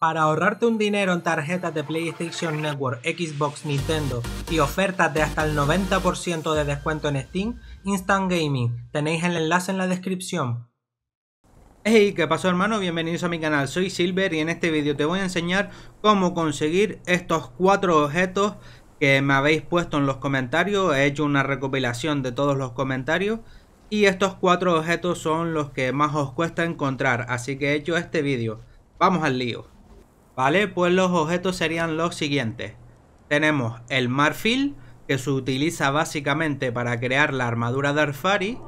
Para ahorrarte un dinero en tarjetas de PlayStation Network, Xbox, Nintendo y ofertas de hasta el 90% de descuento en Steam, Instant Gaming, tenéis el enlace en la descripción. Hey, ¿qué pasó hermano? Bienvenidos a mi canal, soy Silver y en este vídeo te voy a enseñar cómo conseguir estos cuatro objetos que me habéis puesto en los comentarios. He hecho una recopilación de todos los comentarios y estos cuatro objetos son los que más os cuesta encontrar, así que he hecho este vídeo. Vamos al lío. ¿Vale? Pues los objetos serían los siguientes. Tenemos el marfil, que se utiliza básicamente para crear la armadura de Arfari.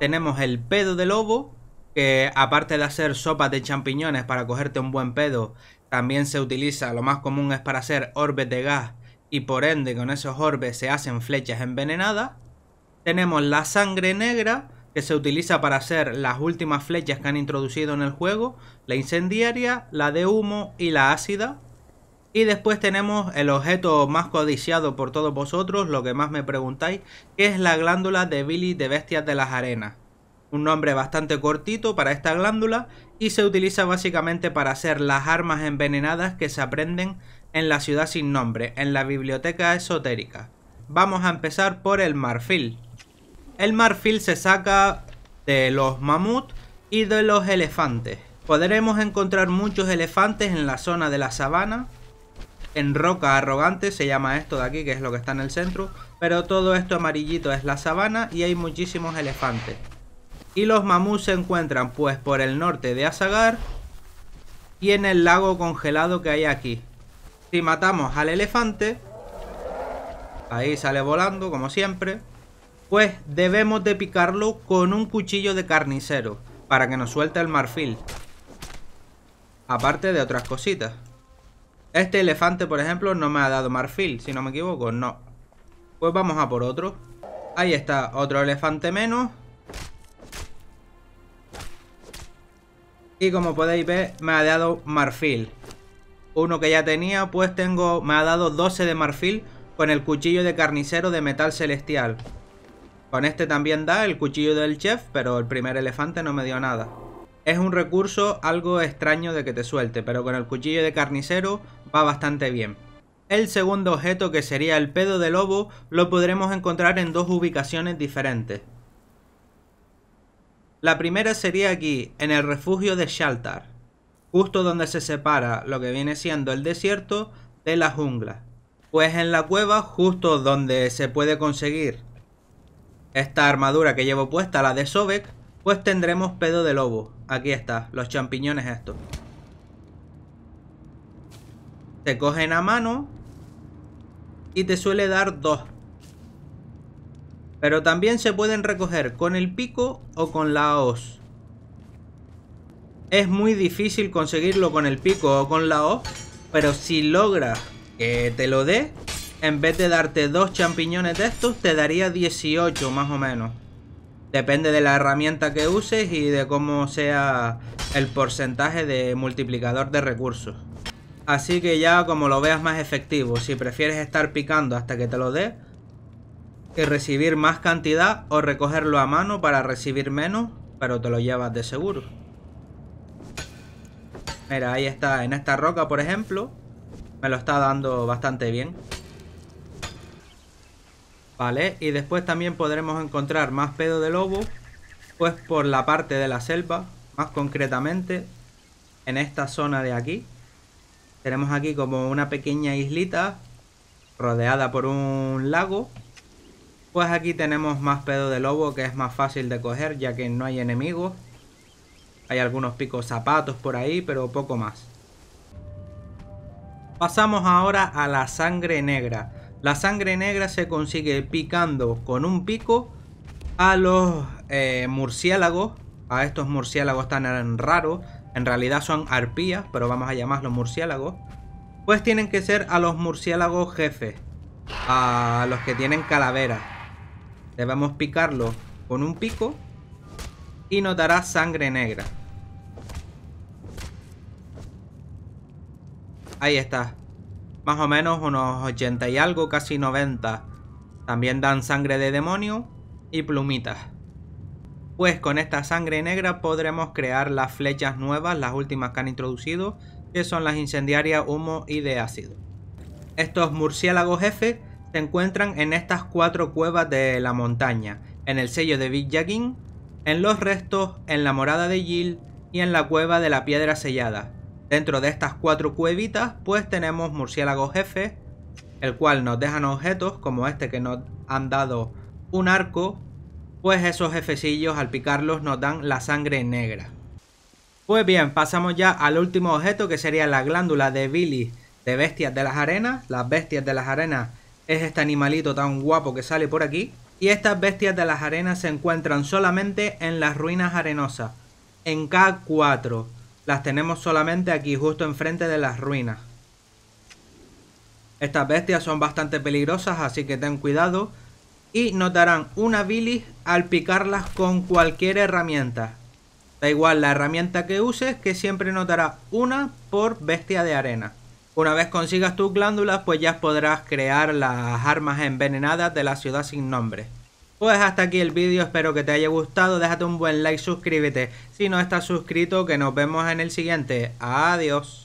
Tenemos el pedo de lobo, que aparte de hacer sopas de champiñones para cogerte un buen pedo, también se utiliza, lo más común es para hacer orbes de gas y por ende con esos orbes se hacen flechas envenenadas. Tenemos la sangre negra, que se utiliza para hacer las últimas flechas que han introducido en el juego, la incendiaria, la de humo y la ácida. Y después tenemos el objeto más codiciado por todos vosotros, lo que más me preguntáis, que es la glándula de Billy de Bestias de las Arenas. Un nombre bastante cortito para esta glándula y se utiliza básicamente para hacer las armas envenenadas que se aprenden en la ciudad sin nombre, en la biblioteca esotérica. Vamos a empezar por el marfil, el marfil se saca de los mamut y de los elefantes. Podremos encontrar muchos elefantes en la zona de la sabana. En roca arrogante se llama esto de aquí, que es lo que está en el centro. Pero todo esto amarillito es la sabana y hay muchísimos elefantes. Y los mamuts se encuentran pues por el norte de Azagar y en el lago congelado que hay aquí. Si matamos al elefante, ahí sale volando como siempre. Pues debemos de picarlo con un cuchillo de carnicero para que nos suelte el marfil. Aparte de otras cositas. Este elefante, por ejemplo, no me ha dado marfil, si no me equivoco, no. Pues vamos a por otro. Ahí está, otro elefante menos. Y como podéis ver, me ha dado marfil. Uno que ya tenía, pues tengo, me ha dado 12 de marfil con el cuchillo de carnicero de metal celestial. Con este también da el cuchillo del chef, pero el primer elefante no me dio nada. Es un recurso algo extraño de que te suelte, pero con el cuchillo de carnicero va bastante bien. El segundo objeto, que sería el pedo de lobo, lo podremos encontrar en dos ubicaciones diferentes. La primera sería aquí, en el refugio de Shaltar, justo donde se separa lo que viene siendo el desierto de la jungla. Pues en la cueva, justo donde se puede conseguir esta armadura que llevo puesta, la de Sobek, pues tendremos pedo de lobo. Aquí está, los champiñones estos. Te cogen a mano y te suele dar dos. Pero también se pueden recoger con el pico o con la hoz. Es muy difícil conseguirlo con el pico o con la hoz, pero si logras que te lo dé, en vez de darte dos champiñones de estos, te daría 18 más o menos. Depende de la herramienta que uses y de cómo sea el porcentaje de multiplicador de recursos. Así que ya como lo veas más efectivo, si prefieres estar picando hasta que te lo dé, que recibir más cantidad o recogerlo a mano para recibir menos, pero te lo llevas de seguro. Mira, ahí está, en esta roca por ejemplo, me lo está dando bastante bien. ¿Vale? Y después también podremos encontrar más pedo de lobo, pues por la parte de la selva, más concretamente en esta zona de aquí. Tenemos aquí como una pequeña islita rodeada por un lago. Pues aquí tenemos más pedo de lobo que es más fácil de coger ya que no hay enemigos. Hay algunos picos zapatos por ahí, pero poco más. Pasamos ahora a la sangre negra. La sangre negra se consigue picando con un pico a los eh, murciélagos. A estos murciélagos tan raros. En realidad son arpías, pero vamos a llamarlos murciélagos. Pues tienen que ser a los murciélagos jefes. A los que tienen calaveras. Debemos picarlo con un pico. Y nos dará sangre negra. Ahí está más o menos unos 80 y algo, casi 90. También dan sangre de demonio y plumitas. Pues con esta sangre negra podremos crear las flechas nuevas, las últimas que han introducido, que son las incendiarias, humo y de ácido. Estos murciélagos jefe se encuentran en estas cuatro cuevas de la montaña, en el sello de Big en los restos, en la morada de jill y en la cueva de la piedra sellada, Dentro de estas cuatro cuevitas, pues tenemos murciélago jefe, el cual nos dejan objetos como este que nos han dado un arco, pues esos jefecillos al picarlos nos dan la sangre negra. Pues bien, pasamos ya al último objeto que sería la glándula de Billy de bestias de las arenas. Las bestias de las arenas es este animalito tan guapo que sale por aquí. Y estas bestias de las arenas se encuentran solamente en las ruinas arenosas, en K4 las tenemos solamente aquí justo enfrente de las ruinas. Estas bestias son bastante peligrosas, así que ten cuidado. Y notarán una bilis al picarlas con cualquier herramienta. Da igual la herramienta que uses, que siempre notará una por bestia de arena. Una vez consigas tus glándulas, pues ya podrás crear las armas envenenadas de la ciudad sin nombre. Pues hasta aquí el vídeo, espero que te haya gustado, déjate un buen like, suscríbete si no estás suscrito, que nos vemos en el siguiente, adiós.